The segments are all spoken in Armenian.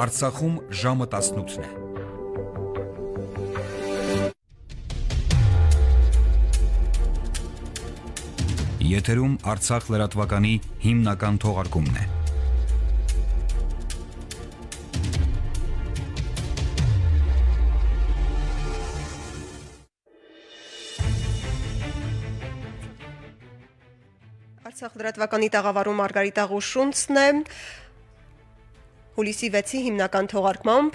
Արցախում ժամը 18-ն է։ Եթերում Արցախ լրատվականի հիմնական թողարկումն է։ Արցախ լրատվականի տաղավարում Մարգարիտ Աղուշունցն է։ Հուլիսի 6-ի հիմնական թողարկմամբ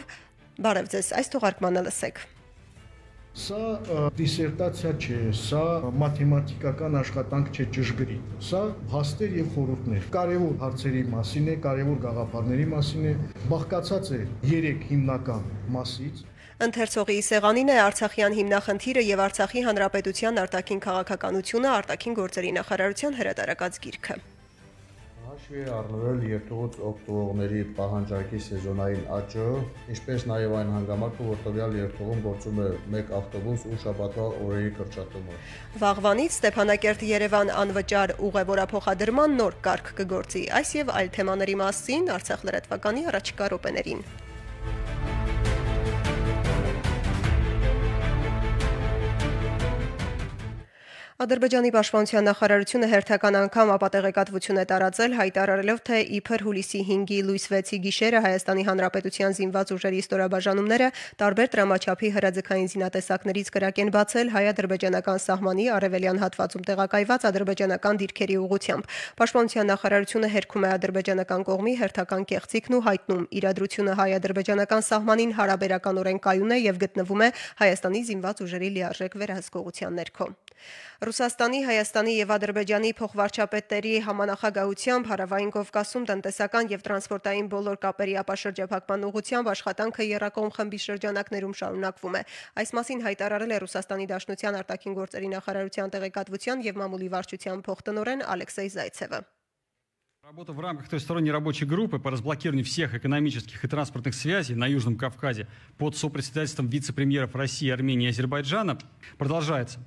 բարև ձեզ, այս թողարկմանը լսեք։ Սա դիսերտացիա չէ, սա մաթեմատիկական աշխատանք չէ ճշգրիտ։ Սա հաստեր եւ խորհուրդներ։ Կարևոր հարցերի մասին է, կարևոր գաղափարների մասին է, բաղկացած է 3 հիմնական մասից։ Ընթերցողի սեղանին է Արցախյան հիմնախնդիրը եւ Արցախի հանրապետության արտաքին քաղաքականությունը արտաքին գործերի նախարարության հրատարակած գիրքը։ Հաշվի առնվել երթուղուց օգտվողների պահանջարկի սեզոնային աճը, ինչպես նաև այն հանգամանքը, որ տվյալ երթուղում գործում է 1 ավտոբուս ու շաբաթվա օրերի կրճատումը։ Վաղվանից Ստեփանակերտ-Երևան անվճար ուղևորափոխադրման նոր կարգ կգործի։ Այս եւ այլ թեմաների մասին Արցախ լրատվականի առաջիկա րոպեներին։ Ադրբեջանի պաշտպանության նախարարությունը հերթական անգամ ապատեղեկատվություն է տարածել հայտարարելով, թե իբր հուլիսի 5-ի լույս 6-ի գիշերը Հայաստանի Հանրապետության զինված ուժերի ստորաբաժանումները տարբեր դրամաչափի հրաձգային զինատեսակներից կրակ են բացել հայ-ադրբեջանական սահմանի արևելյան հատվածում տեղակայված ադրբեջանական դիրքերի ուղությամբ։ Պաշտպանության նախարարությունը հերքում է ադրբեջանական կողմի հերթական կեղծիքն ու հայտնում իրադրությունը հայ-ադրբեջանական սահմանին հարաբերականորեն կայուն է եւ գտնվում է Հայաստանի զինված ուժերի լիարժեք վերահսկողության ներքո։ Ռուսաստանի, Հայաստանի եւ Ադրբեջանի փոխվարչապետների համանախագահությամբ Հարավային Կովկասում տնտեսական եւ տրանսպորտային բոլոր կապերի ապաշրջափակման ուղղությամբ աշխատանքը Երակոմ խմբի շրջանակներում շարունակվում է։ Այս մասին հայտարարել է Ռուսաստանի Դաշնության արտաքին գործերի նախարարության տեղեկատվության եւ մամուլի վարչության փոխտնօրեն Ալեքսեյ Զայցևը։ Работа в рамках той сторонней рабочей группы по разблокированию всех экономических и транспортных связей на Южном Кавказе под сопредседательством вице-премьеров России, Армении и Азербайджана продолжается.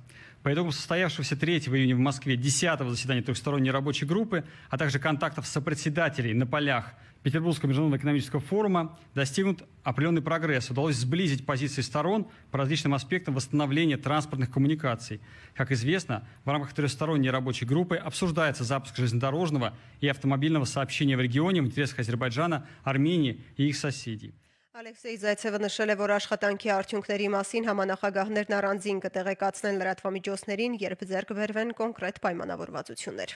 По итогам состоявшегося 3 июня в Москве 10-го заседания трехсторонней рабочей группы, а также контактов с сопредседателей на полях Петербургского международного экономического форума достигнут определенный прогресс. Удалось сблизить позиции сторон по различным аспектам восстановления транспортных коммуникаций. Как известно, в рамках трехсторонней рабочей группы обсуждается запуск железнодорожного и автомобильного сообщения в регионе в интересах Азербайджана, Армении и их соседей. Ալեքսեյ Զայցևը նշել է, որ աշխատանքի արդյունքների մասին համանախագահներն առանձին կտեղեկացնեն լրատվամիջոցներին, երբ ձեռք բերվեն կոնկրետ պայմանավորվածություններ։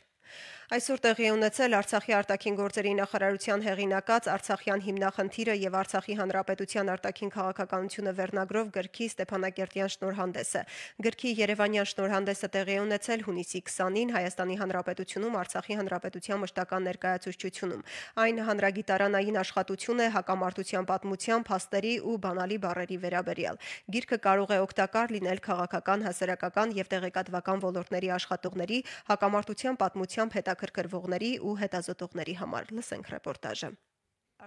Այսօր տեղի ունեցել Արցախի արտաքին գործերի նախարարության հեղինակած Արցախյան հիմնախնդիրը եւ Արցախի հանրապետության արտաքին քաղաքականությունը վերնագրով գրքի Ստեփանակերտյան շնորհանդեսը։ Գրքի Երևանյան շնորհանդեսը տեղի ունեցել հունիսի 20-ին Հայաստանի Հանրապետությունում Արցախի Հանրապետության մշտական ներկայացուցչությունում։ Այն հանրագիտարանային աշխատություն է հակամարտության պատմության, փաստերի ու բանալի բարերի վերաբերյալ։ Գիրքը կարող է օգտակար լինել քաղաքական, հասարակական եւ տեղեկատվական ոլորտների աշխատողների հակամարտության պատմության ուշադրությամբ հետաքրքրվողների ու հետազոտողների համար։ Լսենք ռեպորտաժը։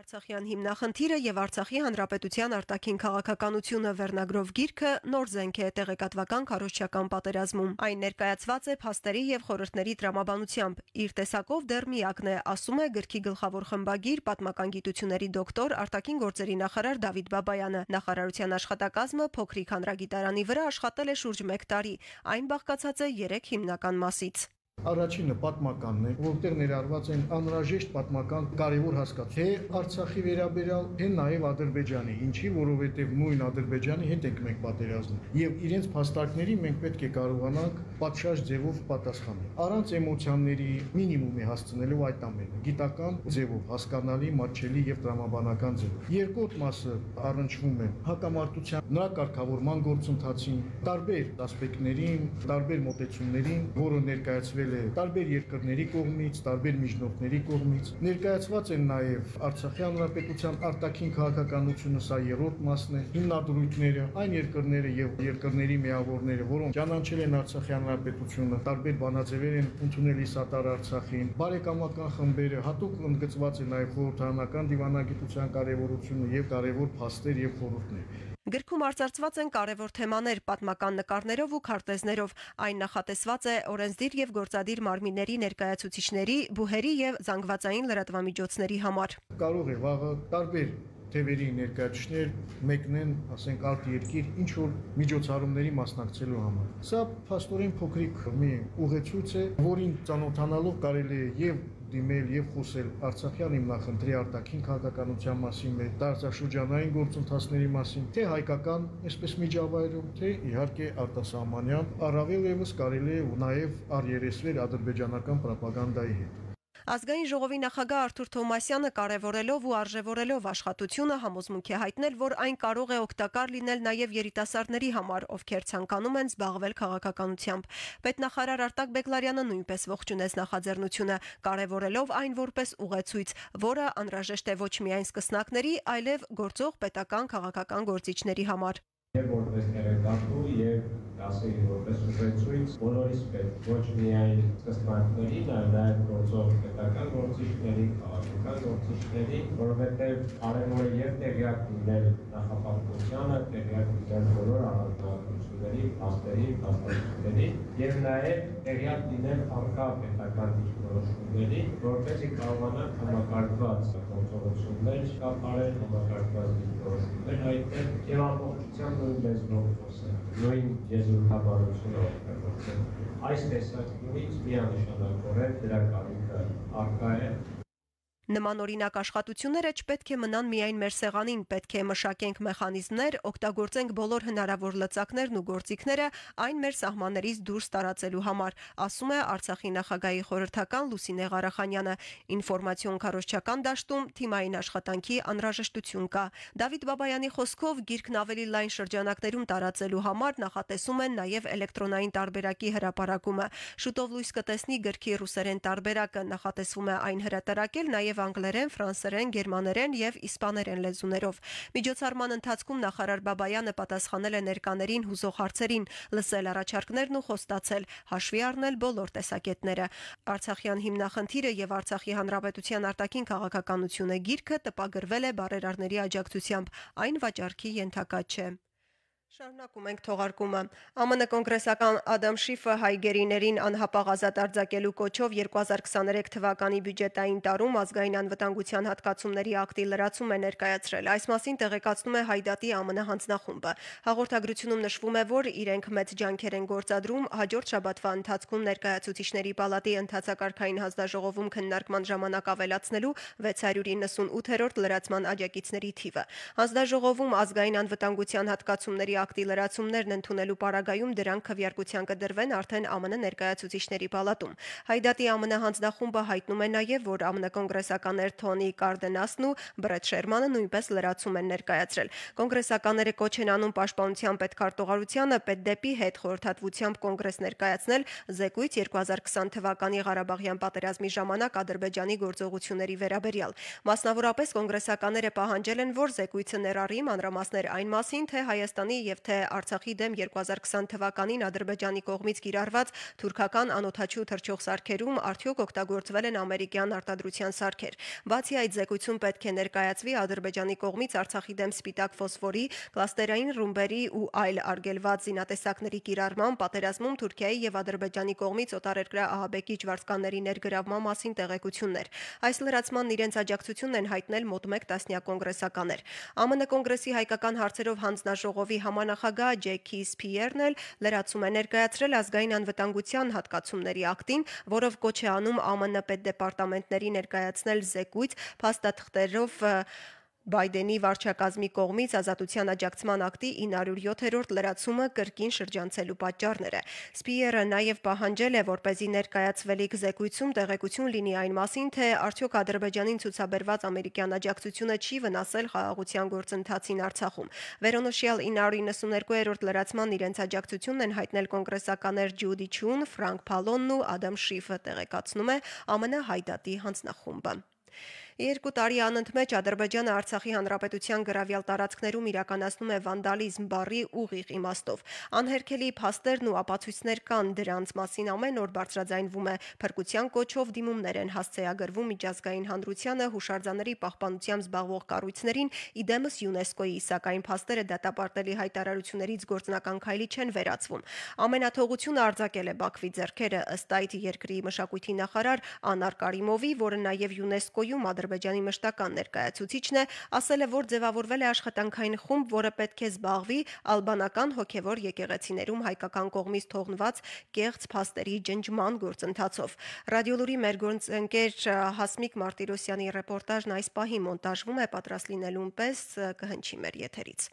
Արցախյան հիմնախնդիրը եւ Արցախի հանրապետության արտաքին քաղաքականությունը վերնագրով գիրքը նոր զենք է տեղեկատվական քարոշչական պատերազմում։ Այն ներկայացված է փաստերի եւ խորհրդների դրամաբանությամբ։ Իր տեսակով դեռ միակն է, ասում է գրքի գլխավոր խմբագիր պատմական գիտությունների դոկտոր արտաքին գործերի նախարար Դավիթ Բաբայանը։ Նախարարության աշխատակազմը փոքրիկ հանրագիտարանի վրա աշխատել է շուրջ 1 տարի։ Այն բաղկացած է 3 հիմնական մասից։ Առաջինը պատմականն է, որտեղ ներառված են անհրաժեշտ պատմական կարևոր հասկացություն, թե Արցախի վերաբերյալ, թե նաև Ադրբեջանի, ինչի, որովհետև նույն Ադրբեջանի հետ ենք մենք պատերազմում, եւ իրենց փաստարկների մենք պետք է կարողանանք պատշաճ ձևով պատասխանել։ Առանց էմոցիաների մինիմումի հասցնելով այդ ամենը, գիտական ձևով, հասկանալի, մատչելի եւ դրամաբանական ձևով։ Երկրորդ մասը առնչվում է հակամարտության նրա կարգավորման գործընթացին, տարբեր ասպեկտներին, տարբեր մոտեցումներին, որը ներկայացվել տրվել է տարբեր երկրների կողմից, տարբեր միջնորդների կողմից։ Ներկայացված են նաև Արցախի հանրապետության արտաքին քաղաքականությունը, սա երրորդ մասն է, հիմնադրույթները, այն երկրները եւ երկրների միավորները, որոնք ճանաչել են Արցախի հանրապետությունը, տարբեր բանաձևեր են ընդունել իսատար Արցախին։ Բարեկամական խմբերը հատուկ ընդգծված է նաև խորհրդանական դիվանագիտության կարևորությունը եւ կարևոր փաստեր եւ խորհուրդներ։ Գրքում արծարծված են կարևոր թեմաներ պատմական նկարներով ու քարտեզներով։ Այն նախատեսված է օրենսդիր եւ գործադիր մարմինների ներկայացուցիչների, բուհերի եւ զանգվածային լրատվամիջոցների համար։ Կարող է վաղը տարբեր թևերի ներկայացուցիչներ մեկնեն, ասենք արտ երկիր ինչ որ միջոցառումների մասնակցելու համար։ Սա փաստորեն փոքրիկ մի ուղեցույց է, որին ճանոթանալով կարելի է եւ դիմել եւ խոսել Արցախյան իմ նախնդրի արտաքին քաղաքականության մասին, մեր տարածաշրջանային գործընթացների մասին, թե հայկական, այսպես միջավայրում, թե իհարկե արտասահմանյան, առավել եւս կարելի է նաեւ առերեսվել ադրբեջանական ռոպագանդայի հետ։ Ազգային ժողովի նախագահ Արթուր Թոմասյանը կարևորելով ու արժևորելով աշխատությունը համոզմունք է հայտնել, որ այն կարող է օգտակար լինել նաև երիտասարդների համար, ովքեր ցանկանում են զբաղվել քաղաքականությամբ։ Պետնախարար Արտակ Բեգլարյանը նույնպես ողջունեց նախաձեռնությունը, կարևորելով այն որպես ուղեցույց, որը անհրաժեշտ է ոչ միայն սկսնակների, այլև գործող պետական քաղաքական գործիչների համար։ Եվ որպես ներեկատու եւ ասեի որպես ուժեցույց բոլորիս պետք ոչ միայն սկզբանքների, այլ նաեւ գործող պետական գործիչների, քաղաքական գործիչների, որովհետեւ կարևոր է եւ տեղյակ լինել նախապատվությանը, տեղյակ լինել բոլոր առանձնահատկությունների, փաստերի, փաստաթղթերի եւ նաեւ տեղյակ լինել անկա պետական դիրքորոշումների, որպեսզի կարողանան համակարգված գործողություններ կատարել, համակարգված դիրքորոշումներ այդտեղ եւ ամբողջությամբ նույն լեզվով խոսենք, նույն եզրույթաբանությունով խոսենք։ Այս տեսակներից միանշանակորեն դրա կարիքը առկա է Նման օրինակ աշխատությունները չպետք է մնան միայն մեր սեղանին, պետք է մշակենք մեխանիզմներ, օգտագործենք բոլոր հնարավոր լծակներն ու գործիքները այն մեր սահմաններից դուրս տարածելու համար, ասում է Արցախի նախագահի խորհրդական Լուսինե Ղարախանյանը։ Ինֆորմացիոն քարոշչական դաշտում թիմային աշխատանքի անհրաժեշտություն կա։ Դավիթ Բաբայանի խոսքով գիրքն ավելի լայն շրջանակներում տարածելու համար նախատեսում են նաև էլեկտրոնային տարբերակի հրապարակումը։ Շուտով լույս կտեսնի գրքի ռուսերեն տարբերակը, նախատեսվում է այն հրատարակել նաև նաև անգլերեն, ֆրանսերեն, գերմաներեն եւ իսպաներեն լեզուներով։ Միջոցառման ընթացքում նախարար Բաբայանը պատասխանել է ներկաներին հուզող հարցերին, լսել առաջարկներն ու խոստացել հաշվի առնել բոլոր տեսակետները։ Արցախյան հիմնախնդիրը եւ Արցախի հանրապետության արտաքին քաղաքականությունը գիրքը տպագրվել է բարերարների աջակցությամբ, այն վաճառքի ենթակա չէ։ Շարունակում ենք թողարկումը։ ԱՄՆ կոնգրեսական Ադամ Շիֆը հայ գերիներին անհապաղ ազատ արձակելու կոչով 2023 թվականի բյուջետային տարում ազգային անվտանգության հատկացումների ակտի լրացում է ներկայացրել։ Այս մասին տեղեկացնում է Հայդատի ԱՄՆ հանձնախումբը։ Հաղորդագրությունում նշվում է, որ իրենք մեծ ջանքեր են գործադրում հաջորդ շաբաթվա ընթացքում ներկայացուցիչների պալատի ընդհանրակարգային հանձնաժողովում քննարկման ժամանակ ավելացնելու 698-րդ լրացման աջակիցների թիվը։ Հանձնաժողովում ազգային անվտանգության հատկացումների ակտի լրացումներն ընդունելու պարագայում դրանք քվեարկության կդրվեն արդեն ԱՄՆ ներկայացուցիչների պալատում։ Հայդատի ԱՄՆ հանձնախումբը հայտնում է նաև, որ ԱՄՆ կոնգրեսականներ Թոնի Կարդենասն ու Բրեդ Շերմանը նույնպես լրացում են ներկայացրել։ Կոնգրեսականները կոչ են անում պաշտպանության պետքարտուղարությանը պետդեպի հետ խորհրդատվությամբ կոնգրես ներկայացնել զեկույց 2020 թվականի Ղարաբաղյան պատերազմի ժամանակ Ադրբեջանի գործողությունների վերաբերյալ։ Մասնավորապես կոնգրեսականները պահանջել են, որ զեկույցը ներառի մանրամասներ այն մասին, թե Հայաստանի եւ թե Արցախի դեմ 2020 թվականին Ադրբեջանի կողմից կիրառված թուրքական անօթաչու թռչող սարքերում արդյոք օգտագործվել են ամերիկյան արտադրության սարքեր։ Բացի այդ զեկույցում պետք է ներկայացվի Ադրբեջանի կողմից Արցախի դեմ սպիտակ ֆոսֆորի, կլաստերային ռումբերի ու այլ արգելված զինատեսակների կիրառման պատերազմում Թուրքիայի եւ Ադրբեջանի կողմից օտարերկրյա ահաբեկիչ վարձկանների ներգրավման մասին տեղեկություններ։ Այս լրացման իրենց աջակցությունն են հայտնել մոտ 1 տասնյակ կոնգրեսականներ։ ԱՄՆ կոնգրեսի հայկական հարցերով հանձնաժողովի համ համանախագահ Ջեքի Սփիերն էլ լրացում է ներկայացրել ազգային անվտանգության հատկացումների ակտին, որով կոչ է անում ԱՄՆ պետ դեպարտամենտների ներկայացնել զեկույց փաստաթղթերով Բայդենի վարչակազմի կողմից ազատության աջակցման ակտի 907-րդ լրացումը կրկին շրջանցելու պատճառները։ Սպիերը նաև պահանջել է, որպեսզի ներկայացվելիք զեկույցում տեղեկություն լինի այն մասին, թե արդյոք Ադրբեջանին ցուցաբերված ամերիկյան աջակցությունը չի վնասել խաղաղության գործընթացին Արցախում։ Վերոնշյալ 992-րդ լրացման իրենց աջակցությունն են հայտնել կոնգրեսականներ Ջուդի Չուն, Ֆրանկ Փալոնն ու Ադամ Շիֆը տեղեկացնում է ԱՄՆ հայդատի հանձնախումբը։ Երկու տարի անընդմեջ Ադրբեջանը Արցախի հանրապետության գրավյալ տարածքներում իրականացնում է վանդալիզմ բառի ուղիղ իմաստով։ Անհերքելի փաստերն ու ապացույցներ կան դրանց մասին ամեն օր բարձրաձայնվում է փրկության կոչով դիմումներ են հասցեագրվում միջազգային հանրությանը հուշարձանների պահպանությամբ զբաղվող կառույցներին իդեմս ՅՈՒՆԵՍԿՕ-ի, սակայն փաստերը դատապարտելի հայտարարություններից գործնական քայլի չեն վերածվում։ Ամենաթողությունը արձակել է Բաքվի ձեռքերը ըստ այդ երկրի մշակույթի նախարար Անար Կարիմովի, որը նաև ՅՈՒՆԵՍԿՕ-ում ադրբեջանի Ադրբեջանի մշտական ներկայացուցիչն է, ասել է, որ ձևավորվել է աշխատանքային խումբ, որը պետք է զբաղվի ալբանական հոգևոր եկեղեցիներում հայկական կողմից թողնված կեղծ փաստերի ջնջման գործընթացով։ Ռադիոլուրի մեր գործընկեր Հասմիկ Մարտիրոսյանի ռեպորտաժն այս պահի մոնտաժվում է պատրաստ լինելուն պես կհնչի մեր եթերից։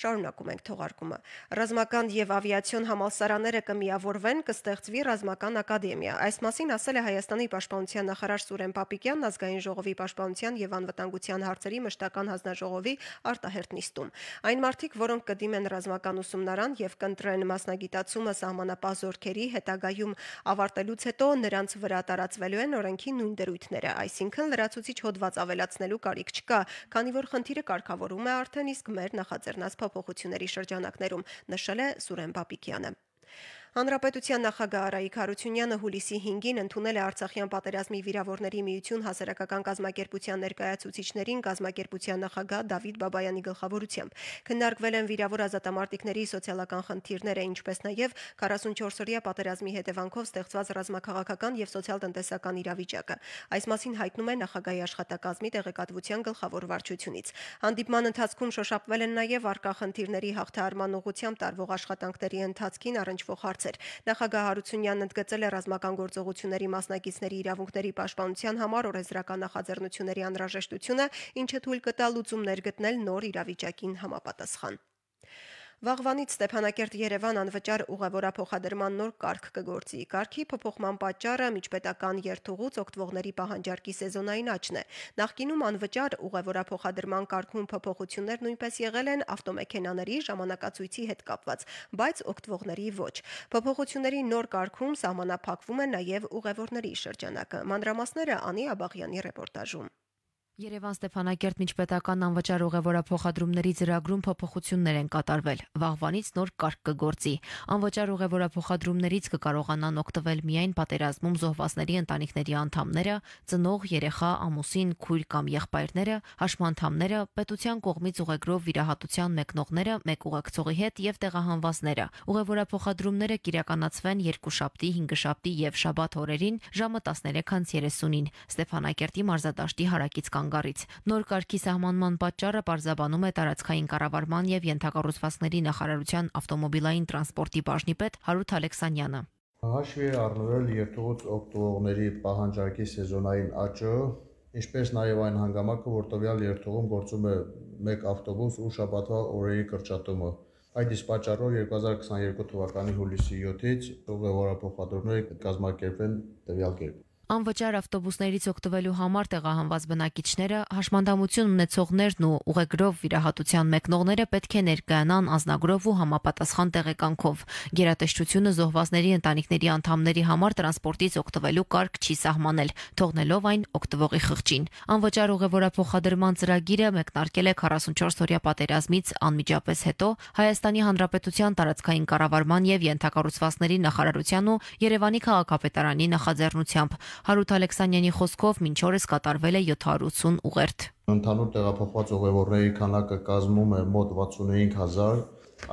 Շարունակում ենք թողարկումը։ Ռազմական եւ ավիացիոն համալսարանները կմիավորվեն, կստեղծվի ռազմական ակադեմիա։ Այս մասին ասել է Հայաստանի պաշտպանության նախարար Սուրեն Պապիկյանն ազգային ժողովի պաշտպանության եւ անվտանգության հարցերի մշտական հանձնաժողովի արտահերտ նիստում։ Այն մարդիկ, որոնք կդիմեն ռազմական ուսումնարան եւ կընտրեն մասնագիտացումը սահմանապահ զորքերի հետագայում ավարտելուց հետո նրանց վրա տարածվելու են օրենքի նույն դրույթները, այսինքն լրացուցիչ հոդված ավելացնելու կարիք չկա, քանի որ խնդիրը կարգավորում է արդեն իսկ մեր նախաձ ծերնած փոփոխությունների շրջանակներում, նշել է Սուրեն Բաբիկյանը։ Հանրապետության նախագահ Արայիկ Հարությունյանը հուլիսի 5-ին ընդունել է Արցախյան պատերազմի վիրավորների միություն հասարակական գազམ་ակերպության ներկայացուցիչներին գազམ་ակերպության նախագահ Դավիթ Բաբայանի գլխավորությամբ։ Քննարկվել են վիրավոր ազատամարտիկների սոցիալական խնդիրները, ինչպես նաև 44-օրյա պատերազմի հետևանքով ստեղծված ռազմաքաղաքական եւ սոցիալ-տնտեսական իրավիճակը։ Այս մասին հայտնում է նախագահի աշխատակազմի տեղեկատվության գլխավոր վարչությունից։ Հանդիպման ընթացքում շոշափվել են նաև արկա խնդիրների հաղթահարման ուղղությամբ տարվող աշխատանքների ընթացքին առնչվող հարց էր։ Նախագահ Հարությունյանն ընդգծել է ռազմական գործողությունների մասնակիցների իրավունքների պաշտպանության համար օրենսդրական նախաձեռնությունների անհրաժեշտությունը, ինչը թույլ կտա լուծումներ գտնել նոր իրավիճակին համապատասխան։ Վաղվանից Ստեփանակերտ-Երևան անվճար ուղևորափոխադրման նոր կարգ կգործի։ Կարգի փոփոխման պատճառը միջպետական երթուղուց օգտվողների պահանջարկի սեզոնային աճն է։ Նախկինում անվճար ուղևորափոխադրման կարգում փոփոխություններ նույնպես եղել են ավտոմեքենաների ժամանակացույցի հետ կապված, բայց օգտվողների ոչ։ Փոփոխությունների նոր կարգում սահմանափակվում է նաև ուղևորների շրջանակը։ Մանրամասները Անի Աբաղյանի ռեպորտաժում։ Երևան Ստեփանակերտ միջպետական անվճար ուղևորափոխադրումների ծրագրում փոփոխություններ են կատարվել։ Վաղվանից նոր կարգ կգործի։ Անվճար ուղևորափոխադրումներից կկարողանան օգտվել միայն պատերազմում զոհվածների ընտանիքների անդամները, ծնող, երեխա, ամուսին, քույր կամ եղբայրները, հաշմանդամները, պետության կողմից ուղեգրով վիրահատության մեկնողները, մեկ ուղեկցողի հետ եւ տեղահանվածները։ Ուղևորափոխադրումները կիրականացվեն 2 շաբթի, 5 շաբթի եւ շաբաթ օրերին ժամը 13:30-ին Ստեփանակերտի մարզադաշտի հարակից կանգ անգարից։ Նոր կարգի սահմանման պատճառը պարզաբանում է տարածքային կառավարման եւ ենթակառուցվածքների նախարարության ավտոմոբիլային տրանսպորտի բաժնի պետ Հարութ Ալեքսանյանը։ Հաշվի առնվել երթուղուց օգտվողների պահանջարկի սեզոնային աճը, ինչպես նաև այն հանգամանքը, որ տվյալ երթուղում գործում է մեկ ավտոբուս ու շաբաթվա օրերի կրճատումը։ Այդ իսկ պատճառով 2022 թվականի հուլիսի 7-ից ուղևորափոխադրումները կազմակերպեն տվյալ կերպ։ Անվճար ավտոբուսներից օգտվելու համար տեղահանված բնակիչները, հաշմանդամություն ունեցողներն ու ուղեգրով վիրահատության մեկնողները պետք է ներկայանան անznագրով ու համապատասխան տեղեկանքով։ Գերատեսչությունը զոհվածների ընտանիքների անդամների համար տրանսպորտից օգտվելու կարգ չի սահմանել, թողնելով այն օգտվողի խղճին։ Անվճար ուղևորափոխադրման ծրագիրը մեկնարկել է 44 օրյա պատերազմից անմիջապես հետո Հայաստանի Հանրապետության տարածքային կառավարման եւ յենթակառուցվածքների նախարարության ու Երևանի քաղաքապետարանի նախաձեռնությամբ Հարութ Ալեքսանյանի խոսքով մինչ օրս կատարվել է 780 ուղերձ։ Ընդհանուր տեղափոխված ուղևորների քանակը կազմում է մոտ 65000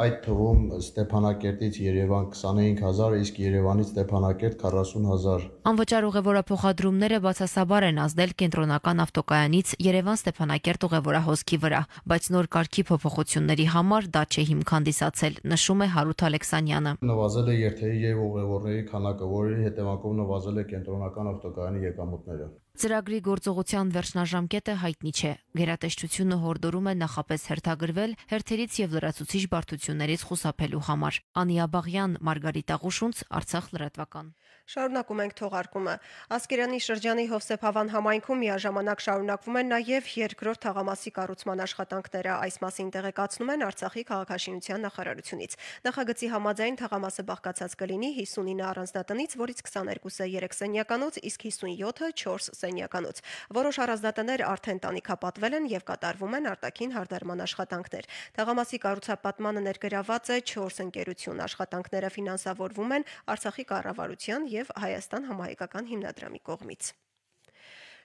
այդ թվում Ստեփանակերտից Երևան 25000, իսկ Երևանից Ստեփանակերտ 40000։ Անվճար ուղևորափոխադրումները բացասաբար են ազդել կենտրոնական ավտոկայանից Երևան-Ստեփանակերտ ուղևորահոսքի վրա, բայց նոր կարգի փոփոխությունների համար դա չէ հիմք հանդիսացել, նշում է Հարութ Ալեքսանյանը։ Նվազել է երթերի եւ ուղևորների քանակը, որի հետևանքով նվազել է կենտրոնական ավտոկայանի եկամուտները։ Ծրագրի գործողության վերջնաժամկետը հայտնի չէ։ Գերատեսչությունը հորդորում է նախապես հերթագրվել հերթերից եւ լրացուցիչ բարդություններից խուսափելու համար։ Անիա Բաղյան, Մարգարիտ Աղուշունց, Արցախ լրատվական։ Շարունակում ենք թողարկումը։ Ասկերանի շրջանի Հովսեփավան համայնքում միաժամանակ շարունակվում են նաև երկրորդ թաղամասի կառուցման աշխատանքները։ Այս մասին տեղեկացնում են Արցախի քաղաքաշինության նախարարությունից։ Նախագծի համաձայն թաղամասը բաղկացած կլինի 59 առանձնատնից, որից 22-ը 3 սենյականոց, իսկ 57-ը 4 սենյականոց։ Որոշ առանձնատներ արդեն տանիքապատվել են եւ կատարվում են արտաքին հարդարման աշխատանքներ։ Թաղամասի կառուցապատմանը ներգրաված է 4 ընկերություն։ Աշխատանքները ֆինանսավորվում են Արցախի կառավարության եւ Հայաստան համահայկական հիմնադրամի կողմից։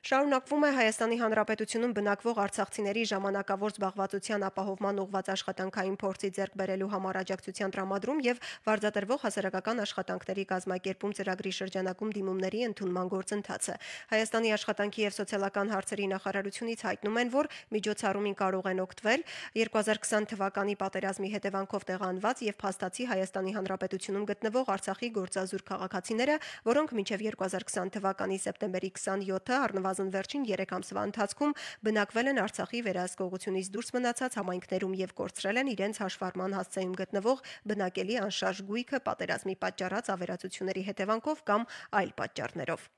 Շարունակվում է Հայաստանի Հանրապետությունում բնակվող արցախցիների ժամանակավոր զբաղվածության ապահովման ուղղված աշխատանքային փորձի ձեռք բերելու համար աջակցության տրամադրում եւ վարձատրվող հասարակական աշխատանքների կազմակերպում ծրագրի շրջանակում դիմումների ընդունման գործընթացը։ Հայաստանի աշխատանքի եւ սոցիալական հարցերի նախարարությունից հայտնում են, որ միջոցառումին կարող են օգտվել 2020 թվականի պատերազմի հետևանքով տեղանված եւ փաստացի Հայաստանի Հանրապետությունում գտնվող Արցախի գործազուրկ քաղաքացիները, որոնք մինչեւ 2020 թվականի սեպտեմբերի 27-ը առնվազն առնվազն վերջին 3 ամսվա ընթացքում բնակվել են Արցախի վերահսկողությունից դուրս մնացած համայնքներում եւ կորցրել են իրենց հաշվառման հասցեում գտնվող բնակելի անշարժ գույքը պատերազմի պատճառած ավերածությունների հետևանքով կամ այլ պատճառներով։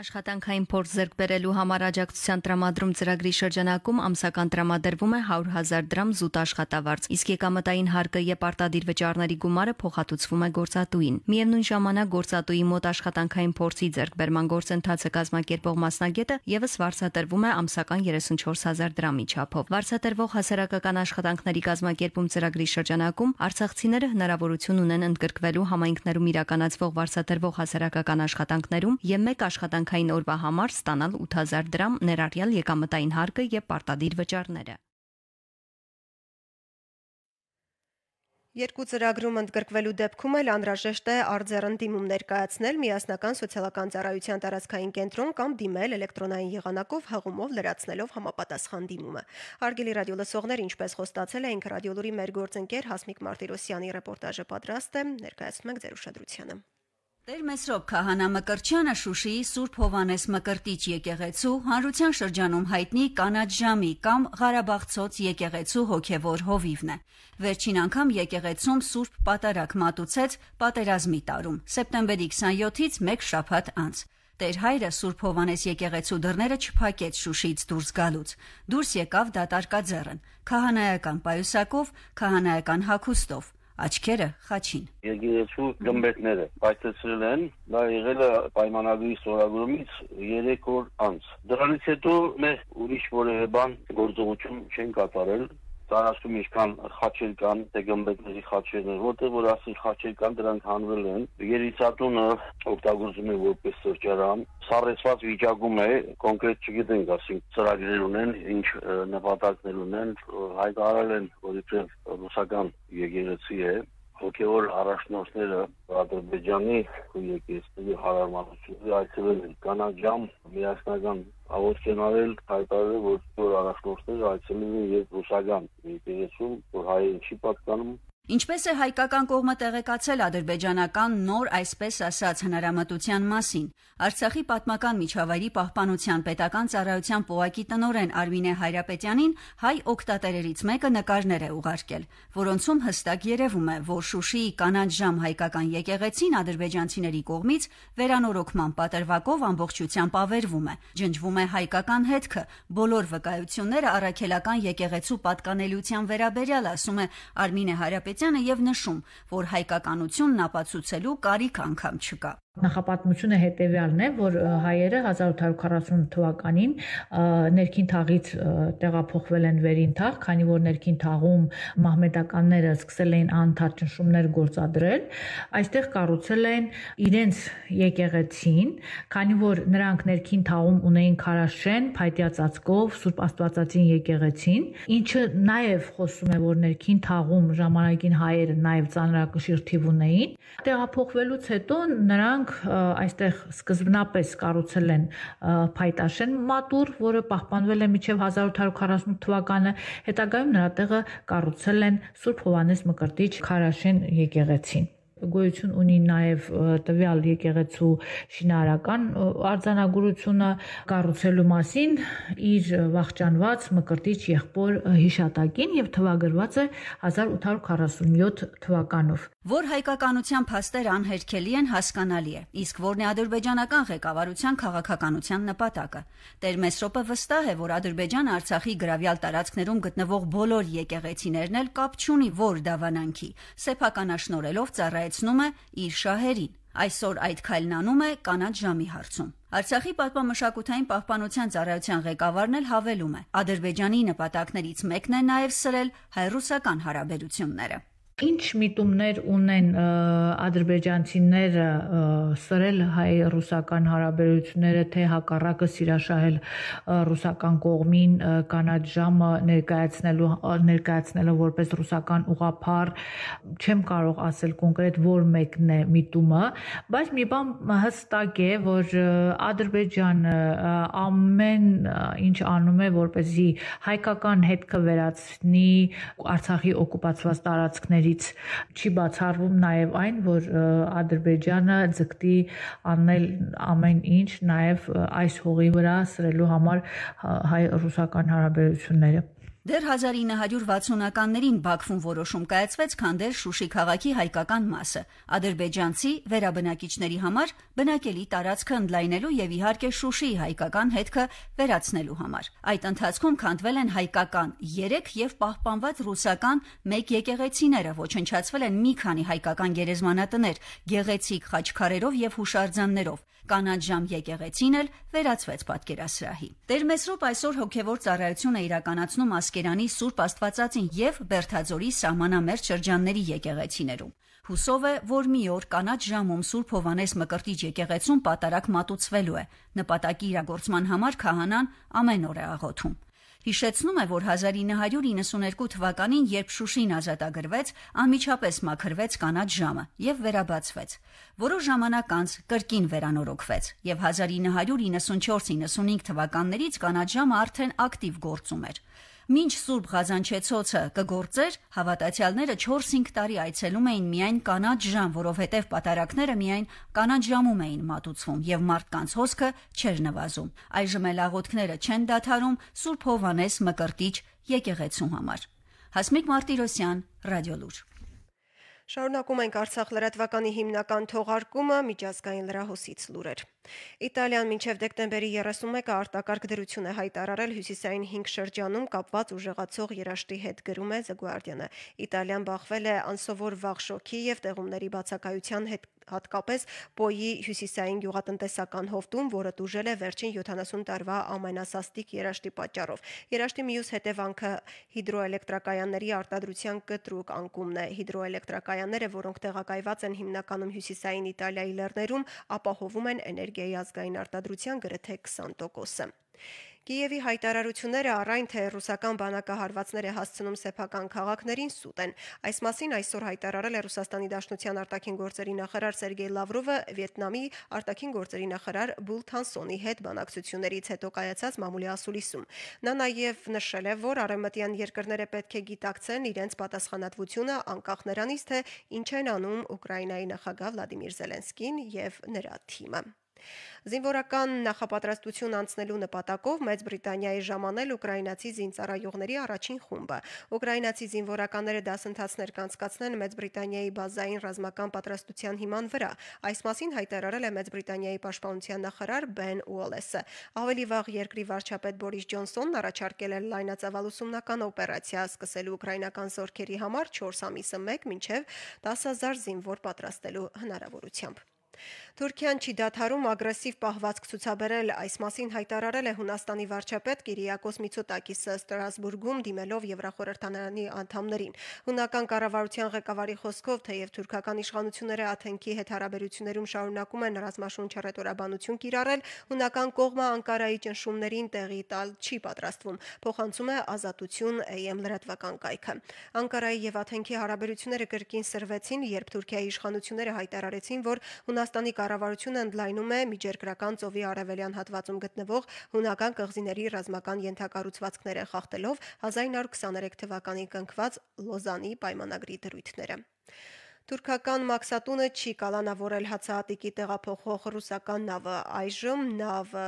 Աշխատանքային փորձ ձեռք բերելու համար աջակցության տրամադրում ծրագրի շրջանակում ամսական տրամադրվում է 100 000 դրամ զուտ աշխատավարձ, իսկ եկամտային հարկը եւ արտադիր վճարների գումարը փոխհատուցվում է գործատուին։ Միևնույն ժամանակ գործատուի մոտ աշխատանքային փորձի ձեռքբերման գործընթացը կազմակերպող մասնագետը եւս վարձատրվում է ամսական 34 000 դրամի չափով։ Վարձատրվող հասարակական աշխատանքների կազմակերպում ծրագրի շրջանակում արցախցիները հնարավորություն ունեն ընդգրկվելու համայնքներում իրականացվող վարձատրվող հասարակական աշխատանքներում եւ մեկ աշխատանք կյանքային օրվա համար ստանալ 8000 դրամ ներառյալ եկամտային հարկը եւ պարտադիր վճարները։ Երկու ծրագրում ընդգրկվելու դեպքում էլ անհրաժեշտ է արձերն դիմում ներկայացնել Միասնական սոցիալական ծառայության տարածքային կենտրոն կամ դիմել էլեկտրոնային եղանակով հղումով լրացնելով համապատասխան դիմումը։ Արգելի ռադիոլսողներ, ինչպես խոստացել էինք ռադիոլուրի մեր գործընկեր Հասմիկ Մարտիրոսյանի ռեպորտաժը պատրաստ է, ներկայացնում ենք ձեր ուշադրությանը։ Տեր Մեսրոբ Քահանա Մկրտչյանը Շուշիի Սուրբ Հովանես Մկրտիչ եկեղեցու հանրության շրջանում հայտնի կանաչ ժամի կամ Ղարաբաղցոց եկեղեցու հոգևոր հովիվն է։ Վերջին անգամ եկեղեցում Սուրբ Պատարագ մատուցեց պատերազմի տարում՝ սեպտեմբերի 27-ից 1 շաբաթ անց։ Տեր հայրը Սուրբ Հովանես եկեղեցու դռները չփակեց Շուշից դուրս գալուց։ Դուրս եկավ դատարկաձեռն, քահանայական պայուսակով, քահանայական հագուստով աչքերը խաչին։ Եկեղեցու գմբեթները պայծեցրել են, դա եղել է պայմանագրի ստորագրումից 3 օր անց։ Դրանից հետո մեր ուրիշ որևէ բան գործողություն չեն կատարել, տարածքում ինչքան խաչեր կան, դեգմբեկների խաչերն են, որտեղ որ ասի խաչեր կան, դրանք հանվել են։ Երիտասարդունը օգտագործում է որպես սրճարան, սառեցված վիճակում է, կոնկրետ չգիտենք, ասենք ծրագրեր ունեն, ինչ նպատակներ ունեն, հայտարարել են, որ իբրև ռուսական եկեղեցի է, հոգևոր առաջնորդները Ադրբեջանի ու եկեսների հարարմարությունի այցելել են կանաջամ միասնական աղոթք են արել հայտարարել որ որ առաջնորդները այցելել են երբ ռուսական եկեղեցում որ հայերին չի պատկանում Ինչպես է հայկական կողմը տեղեկացել ադրբեջանական նոր, այսպես ասած, հնարամտության մասին, Արցախի պատմական միջավայրի պահպանության պետական ծառայության ՊՕԱԿ-ի տնօրեն Արմինե Հայրապետյանին հայ օկտատերերից մեկը նկարներ է ուղարկել, որոնցում հստակ երևում է, որ Շուշիի կանաչ ժամ հայկական եկեղեցին ադրբեջանցիների կողմից վերանորոգման պատրվակով ամբողջությամբ ավերվում է, ջնջվում է հայկական հետքը, բոլոր վկայությունները առաքելական եկեղեցու պատկանելիության վերաբերյալ, ասում է Արմինե Հայրապետյանը Սարգսյանը եւ նշում, որ հայկականությունն ապացուցելու կարիք անգամ չկա։ Նախապատմությունը հետևյալն է, որ հայերը 1840 թվականին ներքին թաղից տեղափոխվել են վերին թաղ, քանի որ ներքին թաղում մահմեդականները սկսել էին անընդհատ ճնշումներ գործադրել, այստեղ կառուցել են իրենց եկեղեցին, քանի որ նրանք ներքին թաղում ունեին Քարաշեն, Փայտյածածկով Սուրբ Աստվածածին եկեղեցին, ինչը նաև խոսում է, որ ներքին թաղում ժամանակին հայերը նաև ծանրակշիռ թիվ ունեին։ Տեղափոխվելուց հետո նրանք նրանք այստեղ սկզբնապես կառուցել են Փայտաշեն մատուր, որը պահպանվել է մինչև 1848 թվականը, հետագայում նրա տեղը կառուցել են Սուրբ Հովանես Մկրտիչ Քարաշեն եկեղեցին գոյություն ունի նաև տվյալ եկեղեցու շինարական արձանագրությունը կառուցելու մասին իր վաղճանված մկրտիչ եղբոր հիշատակին եւ թվագրված է 1847 թվականով։ Որ հայկականության փաստեր անհերքելի են հասկանալի է, իսկ որն է ադրբեջանական ղեկավարության քաղաքականության նպատակը։ Տեր Մեսրոպը վստահ է, որ Ադրբեջանը Արցախի գրավյալ տարածքներում գտնվող բոլոր եկեղեցիներն էլ կապ չունի որ դավանանքի, սեփականաշնորելով ծառայ ներկայացնում է իր շահերին։ Այսօր այդ քայլն անում է կանաչ ժամի հարցում։ Արցախի պատմամշակութային պահպանության ծառայության ղեկավարն էլ հավելում է. Ադրբեջանի նպատակներից մեկն է նաև սրել հայ-ռուսական հարաբերությունները։ Ինչ միտումներ ունեն ադրբեջանցիները սրել հայ-ռուսական հարաբերությունները, թե հակառակը սիրաշահել ռուսական կողմին կանաչ ժամը ներկայացնելու ներկայացնելով որպես ռուսական ուղափառ, չեմ կարող ասել կոնկրետ որ մեկն է միտումը, բայց մի բան հստակ է, որ Ադրբեջանը ամեն ինչ անում է, որպեսզի հայկական հետքը վերացնի Արցախի օկուպացված տարածքների այլից չի բացառվում նաև այն, որ Ադրբեջանը ձգտի անել ամեն ինչ նաև այս հողի վրա սրելու համար հայ-ռուսական հարաբերությունները։ Դեռ 1960-ականներին Բաքվում որոշում կայացվեց քանդել Շուշի քաղաքի հայկական մասը՝ ադրբեջանցի վերաբնակիչների համար բնակելի տարածքը ընդլայնելու եւ իհարկե Շուշիի հայկական հետքը վերացնելու համար։ Այդ ընթացքում քանդվել են հայկական 3 եւ պահպանված ռուսական 1 եկեղեցիները, ոչնչացվել են մի քանի հայկական գերեզմանատներ, գեղեցիկ խաչքարերով եւ հուշարձաններով կանաչ ժամ եկեղեցին էլ վերածվեց պատկերասրահի։ Տեր Մեսրոպ այսօր հոգևոր ծառայություն է իրականացնում Ասկերանի Սուրբ Աստվածածին եւ Բերթաձորի սահմանամերջ շրջանների եկեղեցիներում։ Հուսով է, որ մի օր կանաչ ժամում Սուրբ Հովանես Մկրտիչ եկեղեցում պատարակ մատուցվելու է։ Նպատակի իրագործման համար քահանան ամեն օր է աղոթում։ Հիշեցնում է, որ 1992 թվականին, երբ Շուշին ազատագրվեց, անմիջապես մաքրվեց կանաչ ժամը եւ վերաբացվեց։ Որոշ ժամանակ անց կրկին վերանորոգվեց եւ 1994-95 թվականներից կանաչ ժամը արդեն ակտիվ գործում էր։ Մինչ Սուրբ Ղազանչեցոցը կգործեր, հավատացյալները 4-5 տարի այցելում էին միայն կանաչ ժամ, որովհետև պատարակները միայն կանաչ ժամում էին մատուցվում եւ մարդկանց հոսքը չէր նվազում։ Այժմ էլ աղոթքները չեն դադարում Սուրբ Հովանես Մկրտիչ եկեղեցու համար։ Հասմիկ Մարտիրոսյան, Ռադիոլուր։ Շարունակում ենք Արցախ լրատվականի հիմնական թողարկումը միջազգային լրահոսից լուրեր։ Իտալիան մինչև դեկտեմբերի 31-ը արտակարգ դրություն է հայտարարել հյուսիսային 5 շրջանում կապված ուժեղացող երաշտի հետ գրում է The Guardian-ը։ Իտալիան բախվել է անսովոր վաղ շոկի եւ տեղումների բացակայության հետ հատկապես Պոյի հյուսիսային գյուղատնտեսական հովտում, որը դժվել է վերջին 70 տարվա ամենասաստիկ երաշտի պատճառով։ Երաշտի մյուս հետևանքը հիդրոէլեկտրակայանների արտադրության կտրուկ անկումն է։ Հիդրոէլեկտրակայանները, որոնք տեղակայված են հիմնականում հյուսիսային Իտալիայի լեռներում, ապահովում են էներգիա էներգիայի ազգային արտադրության գրեթե 20%-ը։ Կիևի հայտարարությունները առայն թե ռուսական բանակահարվածները հասցնում սեփական քաղաքներին սուտ են։ Այս մասին այսօր հայտարարել է Ռուսաստանի Դաշնության արտաքին գործերի նախարար Սերգեյ Լավրովը Վիետնամի արտաքին գործերի նախարար Բուլ Թանսոնի հետ բանակցություններից հետո կայացած մամուլի ասուլիսում։ Նա նաև նշել է, որ արևմտյան երկրները պետք է գիտակցեն իրենց պատասխանատվությունը անկախ նրանից, թե ինչ են անում Ուկրաինայի նախագահ Վլադիմիր Զելենսկին եւ նրա թիմը։ Զինվորական նախապատրաստություն անցնելու նպատակով Մեծ Բրիտանիայի ժամանել ուկրաինացի զինծառայողների առաջին խումբը։ Ուկրաինացի զինվորականները դասընթացներ կանցկացնեն Մեծ Բրիտանիայի բազային ռազմական պատրաստության հիման վրա։ Այս մասին հայտարարել է Մեծ Բրիտանիայի պաշտպանության նախարար Բեն Ուոլեսը։ Ավելի վաղ երկրի վարչապետ Բորիս Ջոնսոնն առաջարկել էր լայնածավալ ուսումնական օպերացիա սկսելու ուկրաինական զորքերի համար 4 ամիսը 1 մինչև 10000 զինվոր պատրաստելու հնարավորությամբ։ Թուրքիան չի դադարում ագրեսիվ պահվածք ցուցաբերել, այս մասին հայտարարել է Հունաստանի վարչապետ Կիրիակոս Միցոտակիսը Ստրասբուրգում դիմելով Եվրախորհրդանանի անդամներին։ Հունական կառավարության ղեկավարի խոսքով, թեև թուրքական իշխանությունները Աթենքի հետ հարաբերություններում շարունակում են ռազմաշունչ ռետորաբանություն կիրառել, հունական կողմը Անկարայի ճնշումներին տեղի տալ չի պատրաստվում։ Փոխանցում է Ազատություն AM լրատվական կայքը։ Անկարայի եւ Աթենքի հարաբերությունները կրկին սրվեցին, երբ Թուրքիայի իշխանությունները հայտարարեցին, որ Հունաստանի կառավարությունը ընդլայնում է Միջերկրական ծովի արևելյան հատվածում գտնվող հունական կղզիների ռազմական ենթակառուցվածքները խախտելով 1923 թվականին կնքված Լոզանի պայմանագրի դրույթները։ Թուրքական մաքսատունը չի կալանավորել հացահատիկի տեղափոխող ռուսական նավը, այժմ նավը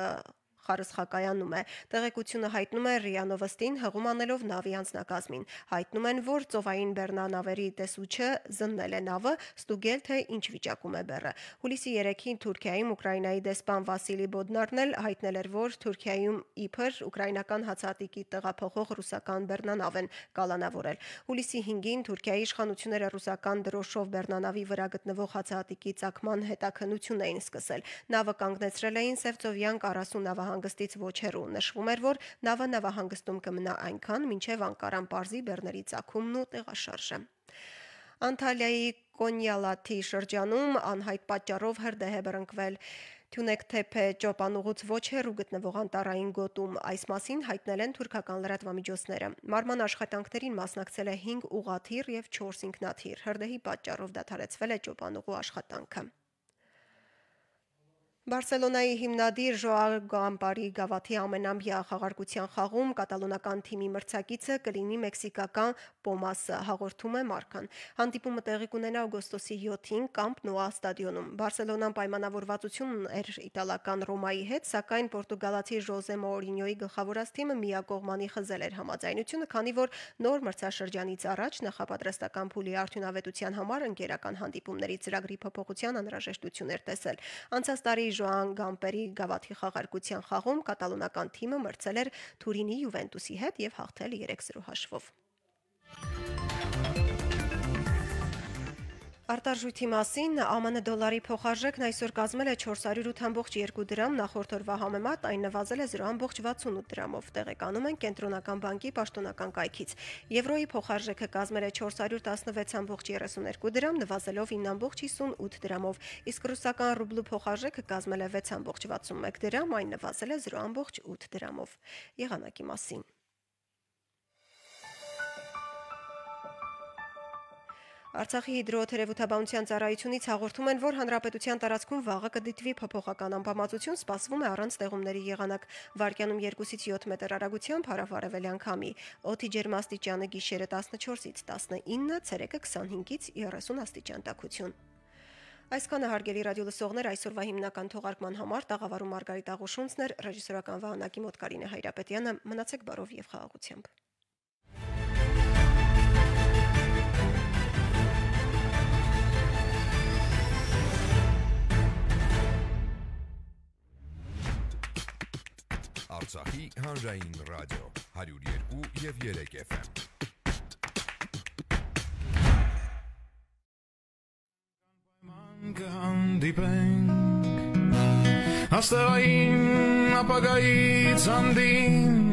խարսխակայանում է։ Տեղեկությունը հայտնում է Ռիանովստին հղում անելով նավի անձնակազմին։ Հայտնում են, որ ծովային Բեռնանավերի տեսուչը զննել է նավը, ստուգել թե ինչ վիճակում է բեռը։ Հուլիսի 3-ին Թուրքիայում Ուկրաինայի դեսպան Վասիլի Բոդնարն էլ հայտնել էր, որ Թուրքիայում իբր ուկրաինական հացատիկի տեղափոխող ռուսական Բեռնանավ են կալանավորել։ Հուլիսի 5-ին Թուրքիայի իշխանությունները ռուսական դրոշով Բեռնանավի վրա գտնվող հացատիկի ցակման հետաքնություն էին սկսել։ Նավը կանգնեցրել էին Սևծովյան 40 նավահան նավահանգստից ոչ հեռու նշվում էր, որ նավը նավահանգստում կմնա այնքան, մինչև Անկարան պարզի Բեռների ցակումն ու տեղաշարժը։ Անտալիայի Կոնյալաթի շրջանում անհայտ պատճառով հրդեհ է բռնկվել։ Թյունեք թեփե ճոպանուղուց ոչ հեռու գտնվող անտարային գոտում այս մասին հայտնել են թուրքական լրատվամիջոցները։ Մարման աշխատանքներին մասնակցել է 5 ուղաթիռ եւ 4 ինքնաթիռ։ Հրդեհի պատճառով դադարեցվել է ճոպանուղու աշխատանքը։ Բարսելոնայի հիմնադիր Ժոալ Գամպարի գավաթի ամենամյա խաղարկության խաղում կատալոնական թիմի մրցակիցը կլինի մեքսիկական Պոմասը, հաղորդում է Մարկան։ Հանդիպումը տեղի կունենա օգոստոսի 7-ին Կամպ Նոա ստադիոնում։ Բարսելոնան պայմանավորվածությունն էր իտալական Ռոմայի հետ, սակայն Պորտուգալացի Ժոզե Մորինյոյի գլխավորած թիմը միակողմանի խզել էր համաձայնությունը, քանի որ նոր մրցաշրջանից առաջ նախապատրաստական փուլի արդյունավետության համար ընկերական հանդիպումների ծրագրի փոփոխության անհրաժեշտություն էր տեսել։ Անցած տարի Ժոան Գամպերի գավաթի խաղարկության խաղում կատալոնական թիմը մրցել էր Թուրինի Յուվենտուսի հետ եւ հաղթել 3-0 հաշվով։ Արտարժույթի մասին ԱՄՆ դոլարի փոխարժեքն այսօր կազմել է 408.2 դրամ, նախորդ օրվա համեմատ այն նվազել է 0.68 դրամով, տեղեկանում են Կենտրոնական բանկի պաշտոնական կայքից։ Եվրոյի փոխարժեքը կազմել է 416.32 դրամ, նվազելով 9.58 դրամով, իսկ ռուսական ռուբլու փոխարժեքը կազմել է 6.61 դրամ, այն նվազել է 0.8 դրամով։ Եղանակի մասին Արցախի հիդրոթերապևտաբանության ծառայությունից հաղորդում են, որ հանրապետության տարածքում վաղը կդիտվի փոփոխական անբավարարություն, սպասվում է առանց ստեղումների եղանակ։ Վարկյանում 2-ից 7 մետր արագությամբ հարավարևելյան քամի։ Օդի ջերմաստիճանը գիշերը 14-ից 19, ցերեկը 25-ից 30 աստիճան տաքություն։ Այսքանը հարգելի ռադիո լսողներ, այսօրվա հիմնական թողարկման համար տաղավարում Մարգարիտ Աղուշունցներ, ռեժիսորական վահանակի մոտ Կարինե Հայրապետյանը, մնացեք բարով եւ խաղաղությամբ։ Արցախի հանրային ռադիո 102 եւ 3 FM։ Հանդիպենք Աստղային ապագայից անդին